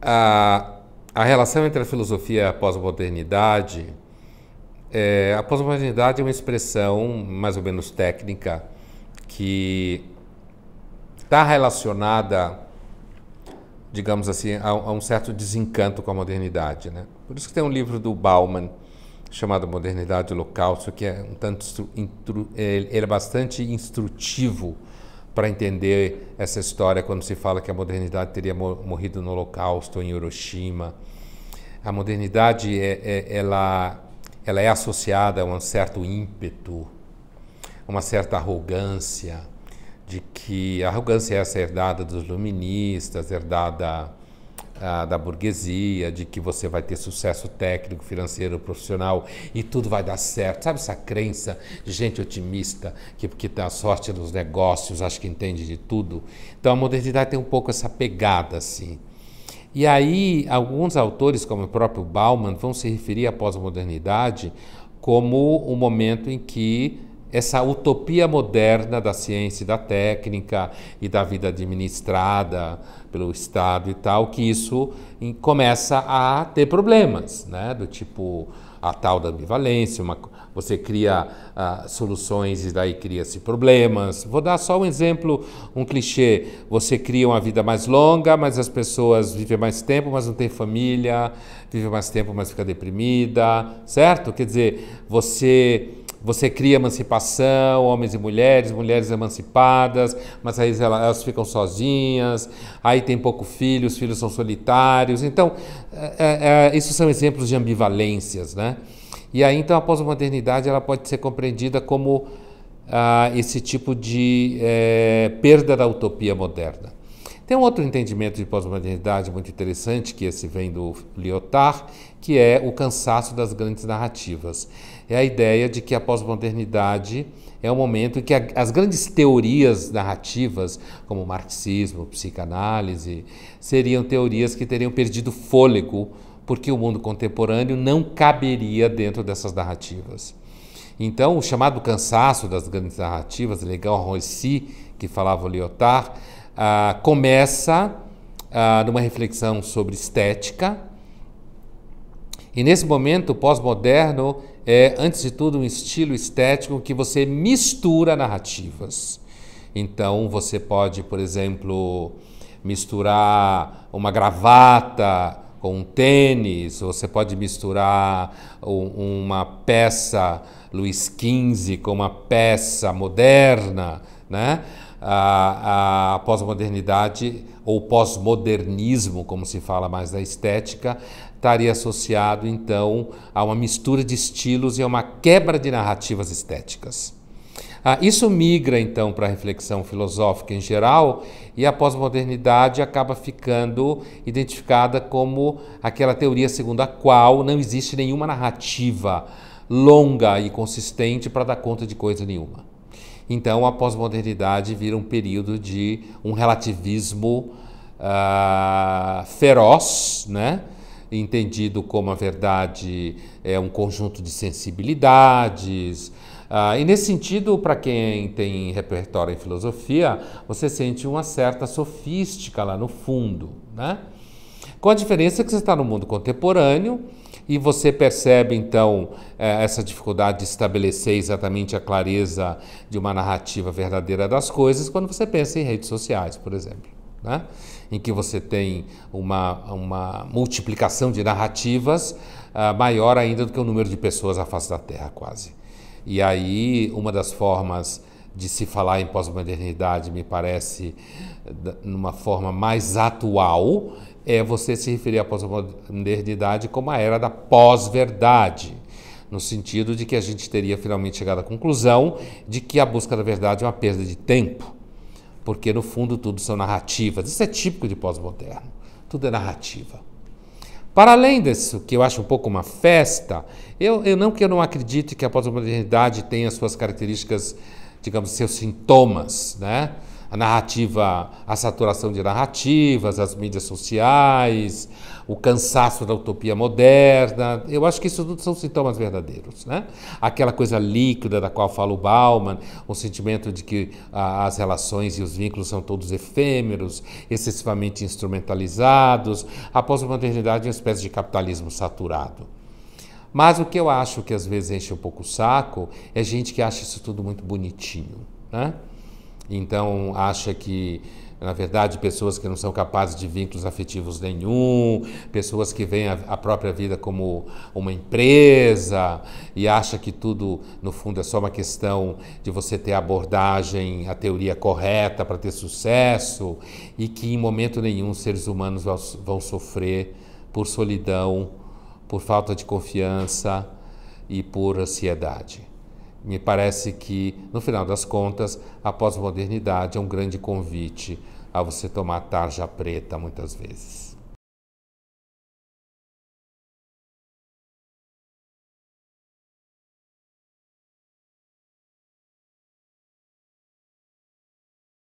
A, a relação entre a filosofia e a pós-modernidade. É, a pós-modernidade é uma expressão mais ou menos técnica que está relacionada, digamos assim, a, a, um certo desencanto com a modernidade. Né? Por isso que tem um livro do Bauman chamado Modernidade e Holocausto, que é um tanto ele é bastante instrutivo para entender essa história quando se fala que a modernidade teria morrido no Holocausto, em Hiroshima. A modernidade é, é, ela, ela é associada a um certo ímpeto, uma certa arrogância, de que a arrogância é essa herdada dos luministas, herdada ah, da burguesia, de que você vai ter sucesso técnico, financeiro, profissional e tudo vai dar certo. Sabe essa crença de gente otimista que, porque dá sorte nos negócios, acho que entende de tudo? Então a modernidade tem um pouco essa pegada assim. E aí, alguns autores, como o próprio Bauman, vão se referir à pós-modernidade como o momento em que essa utopia moderna da ciência e da técnica e da vida administrada pelo Estado e tal, que isso começa a ter problemas, né? Do tipo a tal da ambivalência, uma, você cria uh, soluções e daí cria-se problemas. Vou dar só um exemplo, um clichê. Você cria uma vida mais longa, mas as pessoas vivem mais tempo, mas não têm família, vivem mais tempo, mas fica deprimida, certo? Quer dizer, você você cria emancipação, homens e mulheres, mulheres emancipadas, mas aí elas, elas ficam sozinhas, aí tem pouco filho, os filhos são solitários. Então, é, é, é, isso são exemplos de ambivalências, né? E aí, então, a pós-modernidade ela pode ser compreendida como ah, esse tipo de é, perda da utopia moderna. Tem um outro entendimento de pós-modernidade muito interessante, que esse vem do Lyotard, que é o cansaço das grandes narrativas. É a ideia de que a pós-modernidade é o momento em que as grandes teorias narrativas, como marxismo, psicanálise, seriam teorias que teriam perdido fôlego, porque o mundo contemporâneo não caberia dentro dessas narrativas. Então, o chamado cansaço das grandes narrativas, Legal Rossi, que falava o Lyotard, ah, começa ah, numa reflexão sobre estética. E nesse momento, o pós-moderno é, antes de tudo, um estilo estético que você mistura narrativas. Então, você pode, por exemplo, misturar uma gravata com um tênis, você pode misturar uma peça Luiz XV com uma peça moderna, né? a, a pós-modernidade ou pós-modernismo, como se fala mais da estética, estaria associado então a uma mistura de estilos e a uma quebra de narrativas estéticas. Ah, isso migra então para a reflexão filosófica em geral e a pós-modernidade acaba ficando identificada como aquela teoria segundo a qual não existe nenhuma narrativa longa e consistente para dar conta de coisa nenhuma. Então, a pós-modernidade vira um período de um relativismo uh, feroz, né? entendido como a verdade é um conjunto de sensibilidades. Uh, e nesse sentido, para quem tem repertório em filosofia, você sente uma certa sofística lá no fundo, né? com a diferença que você está no mundo contemporâneo e você percebe então eh, essa dificuldade de estabelecer exatamente a clareza de uma narrativa verdadeira das coisas quando você pensa em redes sociais, por exemplo. Né? em que você tem uma, uma multiplicação de narrativas ah, maior ainda do que o número de pessoas à face da Terra, quase. E aí, uma das formas de se falar em pós-modernidade, me parece, numa forma mais atual, é você se referir à pós-modernidade como a era da pós-verdade, no sentido de que a gente teria finalmente chegado à conclusão de que a busca da verdade é uma perda de tempo, porque no fundo tudo são narrativas. Isso é típico de pós-moderno, tudo é narrativa. Para além disso, que eu acho um pouco uma festa, eu, eu não que eu não acredite que a pós-modernidade tenha suas características, digamos, seus sintomas, né? a narrativa, a saturação de narrativas, as mídias sociais, o cansaço da utopia moderna. Eu acho que isso tudo são sintomas verdadeiros. Né? Aquela coisa líquida da qual fala o Bauman, o sentimento de que ah, as relações e os vínculos são todos efêmeros, excessivamente instrumentalizados. A pós-modernidade é uma espécie de capitalismo saturado. Mas o que eu acho que às vezes enche um pouco o saco é gente que acha isso tudo muito bonitinho. Né? então acha que na verdade, pessoas que não são capazes de vínculos afetivos nenhum, pessoas que veem a, própria vida como uma empresa e acha que tudo, no fundo, é só uma questão de você ter a abordagem, a teoria correta para ter sucesso e que em momento nenhum seres humanos vão sofrer por solidão, por falta de confiança e por ansiedade. Me parece que, no final das contas, a pós-modernidade é um grande convite a você tomar tarja preta muitas vezes.